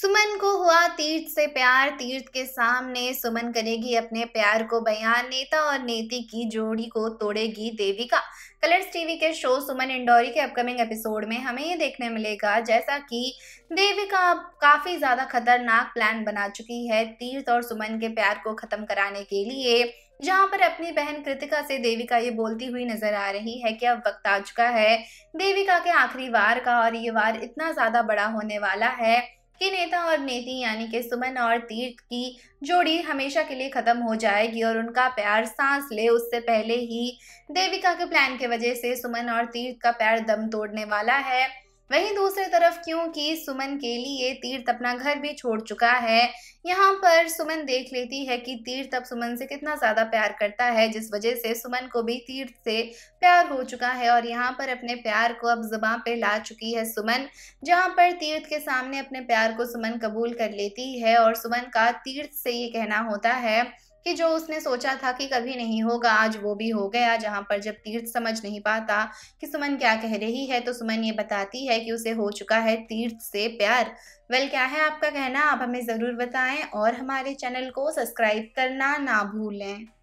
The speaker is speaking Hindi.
सुमन को हुआ तीर्थ से प्यार तीर्थ के सामने सुमन करेगी अपने प्यार को बयान नेता और नेती की जोड़ी को तोड़ेगी देविका कलर्स टीवी के शो सुमन इंडोरी के अपकमिंग एपिसोड में हमें ये देखने मिलेगा जैसा कि देविका अब काफ़ी ज़्यादा खतरनाक प्लान बना चुकी है तीर्थ और सुमन के प्यार को ख़त्म कराने के लिए जहाँ पर अपनी बहन कृतिका से देविका ये बोलती हुई नजर आ रही है कि अब वक्त आ चुका है देविका के आखिरी वार का और ये वार इतना ज़्यादा बड़ा होने वाला है कि नेता और नेती यानी कि सुमन और तीर्थ की जोड़ी हमेशा के लिए ख़त्म हो जाएगी और उनका प्यार सांस ले उससे पहले ही देविका के प्लान के वजह से सुमन और तीर्थ का प्यार दम तोड़ने वाला है वहीं दूसरी तरफ क्योंकि सुमन के लिए तीर्थ अपना घर भी छोड़ चुका है यहाँ पर सुमन देख लेती है कि तीर्थ अब सुमन से कितना ज़्यादा प्यार करता है जिस वजह से सुमन को भी तीर्थ से प्यार हो चुका है और यहाँ पर अपने प्यार को अब जुबान पे ला चुकी है सुमन जहाँ पर तीर्थ के सामने अपने प्यार को सुमन कबूल कर लेती है और सुमन का तीर्थ से ये कहना होता है कि जो उसने सोचा था कि कभी नहीं होगा आज वो भी हो गया जहाँ पर जब तीर्थ समझ नहीं पाता कि सुमन क्या कह रही है तो सुमन ये बताती है कि उसे हो चुका है तीर्थ से प्यार वेल क्या है आपका कहना आप हमें ज़रूर बताएं और हमारे चैनल को सब्सक्राइब करना ना भूलें